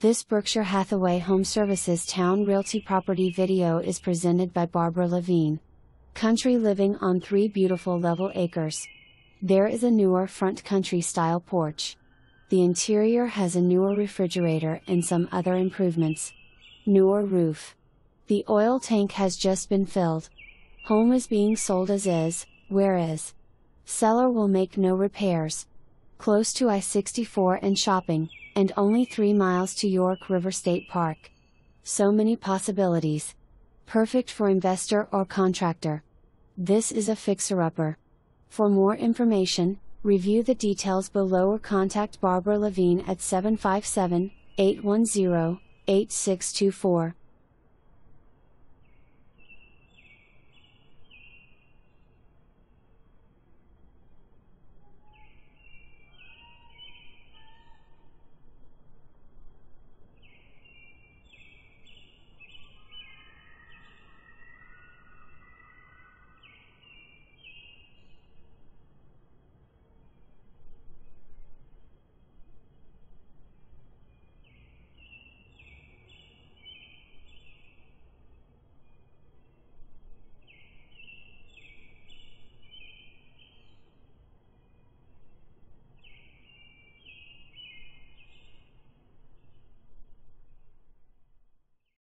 This Berkshire Hathaway Home Services Town Realty property video is presented by Barbara Levine. Country living on three beautiful level acres. There is a newer front country style porch. The interior has a newer refrigerator and some other improvements. Newer roof. The oil tank has just been filled. Home is being sold as is, where is. Seller will make no repairs. Close to I 64 and shopping and only 3 miles to York River State Park. So many possibilities. Perfect for investor or contractor. This is a fixer-upper. For more information, review the details below or contact Barbara Levine at 757 810 8624.